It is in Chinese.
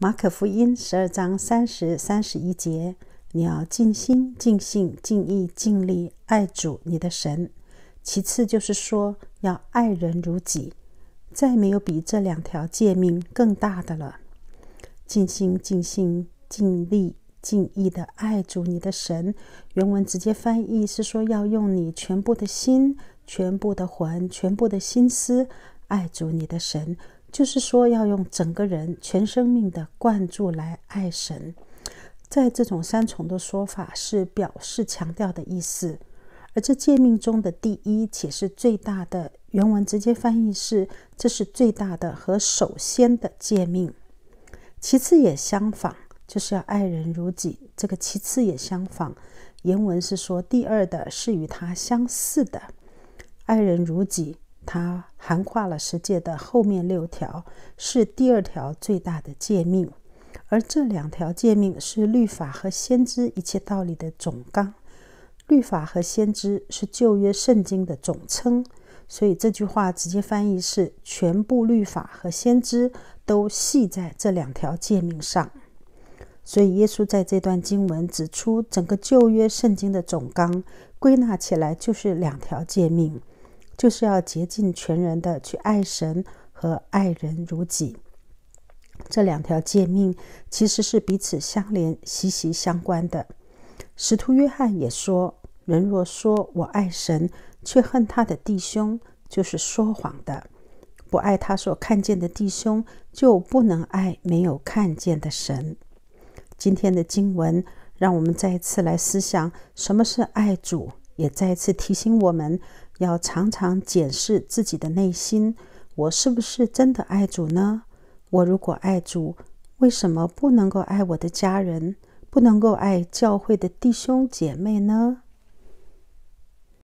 马可福音十二章三十三十一节：你要尽心、尽性、尽意、尽力爱主你的神。其次就是说要爱人如己，再没有比这两条诫命更大的了。尽心、尽性、尽力、尽意的爱主你的神。原文直接翻译是说要用你全部的心、全部的魂、全部的心思爱主你的神。就是说，要用整个人、全生命的灌注来爱神。在这种三重的说法是表示强调的意思。而这诫命中的第一，且是最大的，原文直接翻译是“这是最大的和首先的诫命”。其次也相仿，就是要爱人如己。这个其次也相仿，原文是说第二的是与他相似的，爱人如己。它涵跨了十诫的后面六条，是第二条最大的诫命，而这两条诫命是律法和先知一切道理的总纲。律法和先知是旧约圣经的总称，所以这句话直接翻译是全部律法和先知都系在这两条诫命上。所以耶稣在这段经文指出，整个旧约圣经的总纲归纳起来就是两条诫命。就是要竭尽全人的去爱神和爱人如己，这两条诫命其实是彼此相连、息息相关的。使徒约翰也说：“人若说我爱神，却恨他的弟兄，就是说谎的；不爱他所看见的弟兄，就不能爱没有看见的神。”今天的经文让我们再一次来思想什么是爱主。也再一次提醒我们，要常常检视自己的内心：我是不是真的爱主呢？我如果爱主，为什么不能够爱我的家人，不能够爱教会的弟兄姐妹呢？